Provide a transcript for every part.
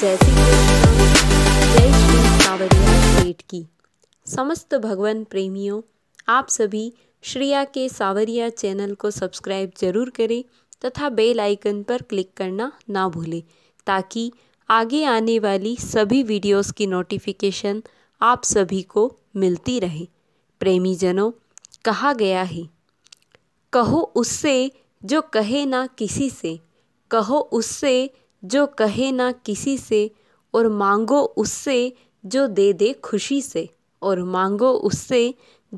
जय श्री सावरिया सेठ की समस्त भगवान प्रेमियों आप सभी श्रिया के सावरिया चैनल को सब्सक्राइब जरूर करें तथा बेल आइकन पर क्लिक करना ना भूलें ताकि आगे आने वाली सभी वीडियोस की नोटिफिकेशन आप सभी को मिलती रहे प्रेमी जनों कहा गया है कहो उससे जो कहे ना किसी से कहो उससे जो कहे ना किसी से और मांगो उससे जो दे दे खुशी से और मांगो उससे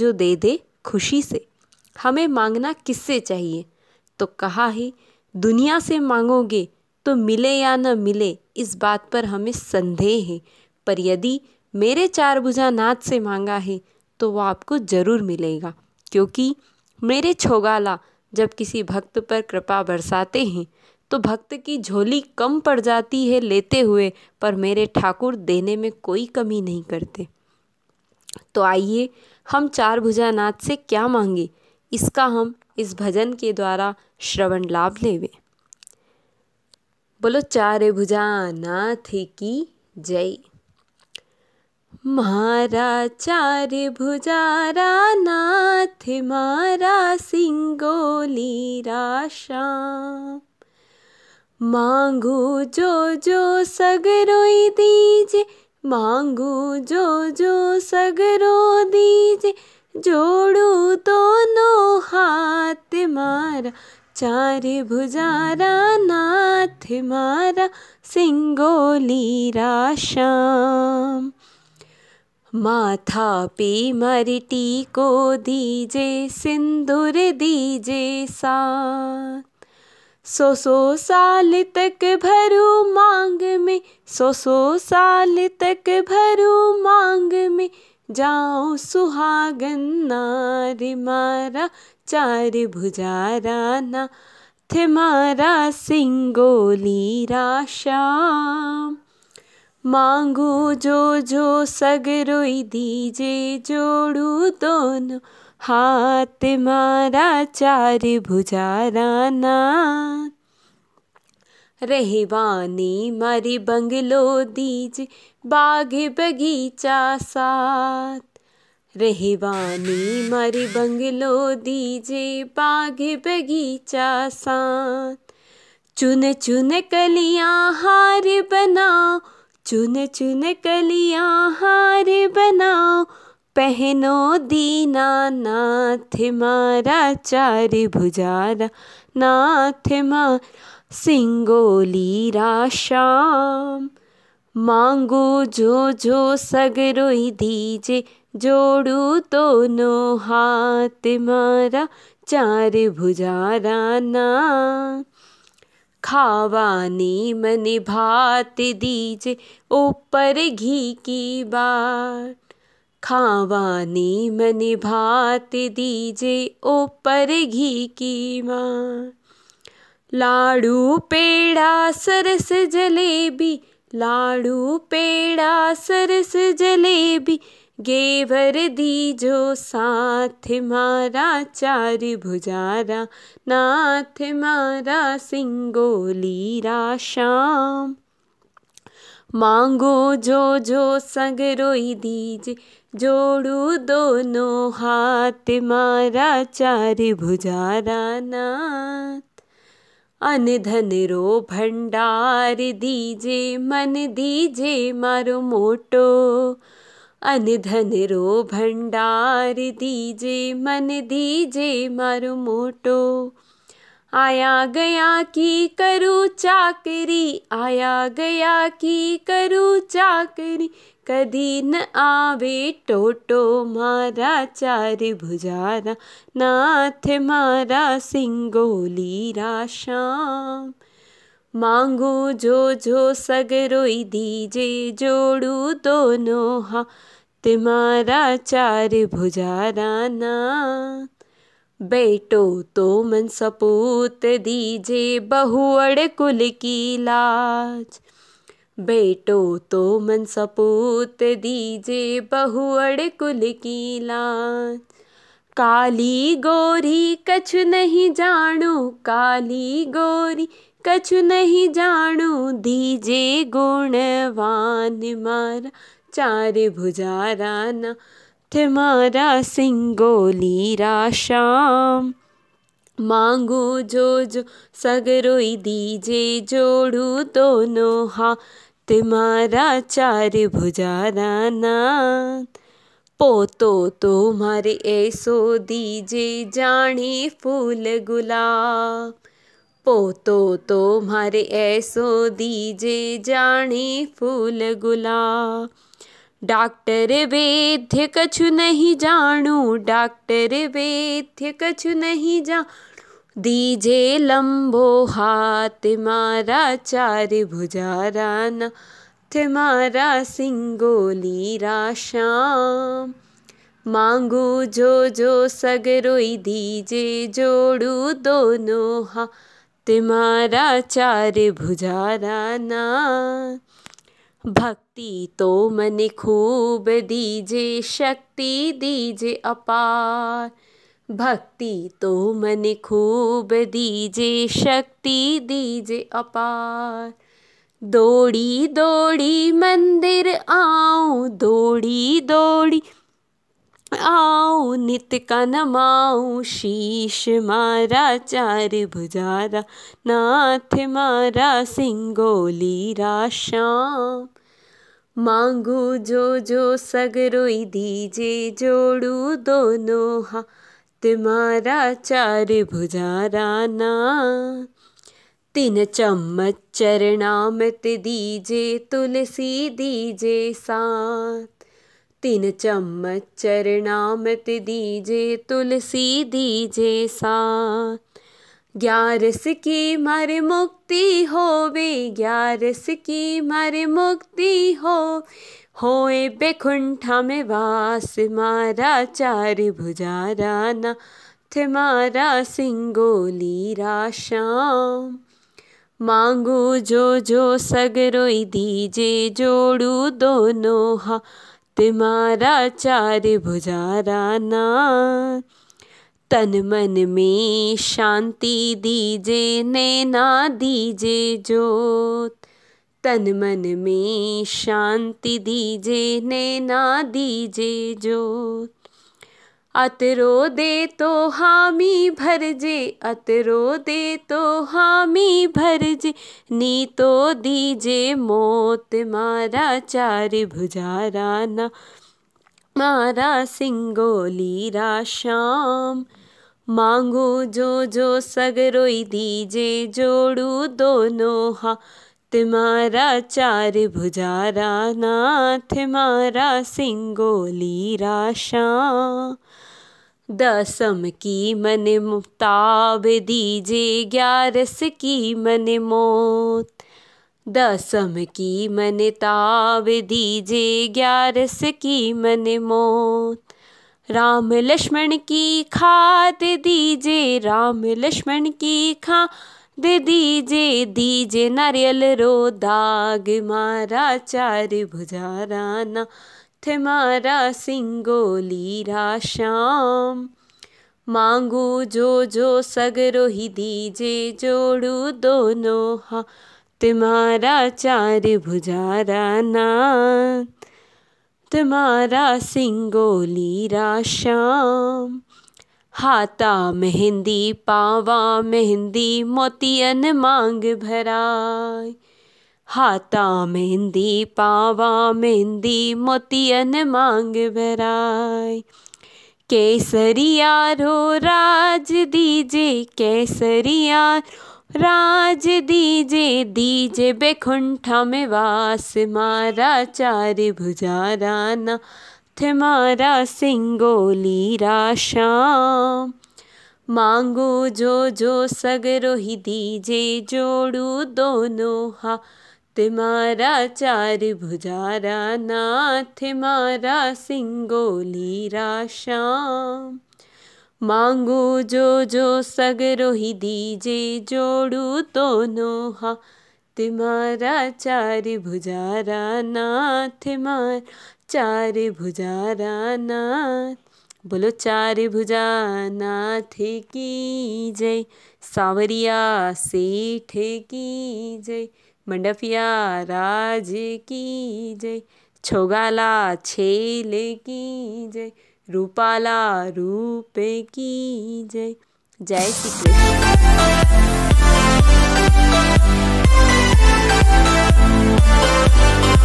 जो दे दे खुशी से हमें मांगना किससे चाहिए तो कहा ही दुनिया से मांगोगे तो मिले या न मिले इस बात पर हमें संदेह है पर यदि मेरे चार बुझा नाथ से मांगा है तो वो आपको ज़रूर मिलेगा क्योंकि मेरे छोगाला जब किसी भक्त पर कृपा बरसाते हैं तो भक्त की झोली कम पड़ जाती है लेते हुए पर मेरे ठाकुर देने में कोई कमी नहीं करते तो आइए हम चार भुजा नाथ से क्या मांगे इसका हम इस भजन के द्वारा श्रवण लाभ लेवे बोलो चार भुजा नाथ की जय मारा चार भुजारा नाथ मारा सिंगोली राशा मांगू जो जो सगरोई दीजे मांगू जो जो सगरो दीजे जोड़ू तो नो हाथ मारा चार भुजारा नाथ मारा सिंगोली राशाम माथा पे मरटी को दीजे सिंदूर दीजे सा सो सो साल तक भरू मांग में सो सो साल तक भरू मांग में जाऊँ सुहागन नारी मारा चार भुजाराना थे मारा सिंगोली राशा मांगू जो जो सगरोई दीजे जोड़ू दोनों हाथ मारा चार भुजाराना रहवानी मारी बंगलो दीज बाग बगीचा साथ रहवानी मारी बंगलो दीजे बाग बगीचा सात चुन चुन कलियां हार बनाओ चुन चुन कलियां हार बनाओ पहनो नाथ मारा चार भुजारा नाथ मारा सिंगोली राशाम मांगो जो जो सगरोई दीजे जोड़ू दोनों हाथ मारा चार भुजारा ना खावानी मन भात दीजे ऊपर घी की बार खावाने मन भात दीजे ओ पर घी की माँ लाड़ू पेड़ा सरस जलेबी लाड़ू पेड़ा सरस जलेबी गेवर दीजो साथ मारा चार भुजारा नाथ मारा सिंगोलीरा श्याम मांगो जो जो संग रोई दीज जोड़ू दोनों हाथ मारा चार भुजारा नाथ अन धन रो भंडार दीजे मन दीजे मारो मोटो अन धन रो भंडार दीजे मन दीजे मारो मोटो आया गया की करूँ चाकरी आया गया की करूँ चाकरी कदी न आवे टोटो मारा चार भुजारा नाथ मारा सिंगोली श्याम मांगो जो जो सगरोई दीजे जोड़ू दोनों हा तिमारा चार भुजारा नाथ बेटो तो मन सपूत दीजे बहुअड़ कुल की लाज बेटो तो मन सपूत दीजे बहुअड़ कुल की लाज काली गोरी कछु नहीं जाणू काली गोरी कछु नहीं जाणू दीजे गुणवान मारा चार भुजाराना तुम्हारा सिंगोली शाम मांगू जो जो सगरोई दीजे जोड़ू दोनों हा तुम्हारा चार भुजारा नाथ पोतो तो मारे ऐसो दीजे जाने फूल गुलाब पोतो तो मारे ऐसो दीजे जाने फूल गुलाब डॉक्टर वेद्य कछु नहीं जाणू डॉक्टर वेद्य कछु नहीं जाणू दीजे लंबो हाथ मारा चार भुजारा नाथ मारा सिंगोली रा श्याम मांगू जो जो सगरोई दीजे जोड़ू दोनों हाथ मारा चार भुजारा ना भक्ति तो मन खूब दीजे शक्ति दीजे अपार भक्ति तो मन खूब दीजे शक्ति दीजे अपार दौड़ी दौड़ी मंदिर आऊँ दौड़ी दौड़ी आओ नित का नमाओ शीश मारा चार भुजारा नाथ मारा सिंगोली राश्याम मांगू जो जो सगरोई दीजे जोड़ू दोनों हा मारा चार भुजारा ना तीन चम्मच चरणाम दीजे तुलसी दीजे साथ तीन चम्मच चरणामृत दीजे तुलसी दीजे सा ग्यारस की मारे मुक्ति होवे ग्यारस की मारे मुक्ति हो होए बेखुंठा में वास मारा चार भुजारा नाथ मारा सिंगोली राशाम मांगो जो जो सगरोई दीजे जोड़ू दोनों हा तुम्हारा चार भुजारा नाथ तन मन में शांति दीजे नैना दीजे जोत तन मन में शांति दीजे नैना दीजे जोत अतरो दे तो हामी भर जे अतरो दे तो हामी भर जे नी तो दीजे मौत मारा चार भुजारा ना मारा सिंगोली रा श्याम मांगो जो जो सगरोई दीजे जोड़ू दोनों हा मारा चार भुजारा नाथ मारा सिंगोलीरा श्याम दसम की मन मुताब दीजे ग्यारस की मन मौत दसम की मन ताब दीजे ग्यारस की मन मौत राम लक्ष्मण की खात दीजे राम लक्ष्मण की खा दे दीजे दीजे नारियल रो दाग मारा चार भुजाराना थे मारा सिंगोली रा श्याम मांगू जो जो सगरो ही दीजे जोड़ू दोनों हा तुम्हारा चार भुजारा ना तुम्हारा सिंगोली रा श्याम हाथा मेहंदी पावा मेहंदी मोतियन मांग भराय हाथा मेहंदी पावा मेहंदी मोतियन मांग भराय केसरिया रो राज दीजे केसरिया राज दीजे दीजे बेखुंठा में वास मारा चार भुजाराना हाथ मारा सिंगोली राशाम मांगो जो जो सगरो ही दीजे जोड़ू दोनों हाथ मारा चार भुजारा नाथ मारा सिंगोली राशाम मांगो जो जो सगरो ही दीजे जोड़ू दोनों हाथ मारा चार भुजारा नाथ मार चार भुजारा नाथ बोलो चार भुजा नाथ की जय सावरिया सेठ की जय मंडफिया राज की जय छोगाला छेल की जय रूपाला रूप की जय जय श्री कृष्ण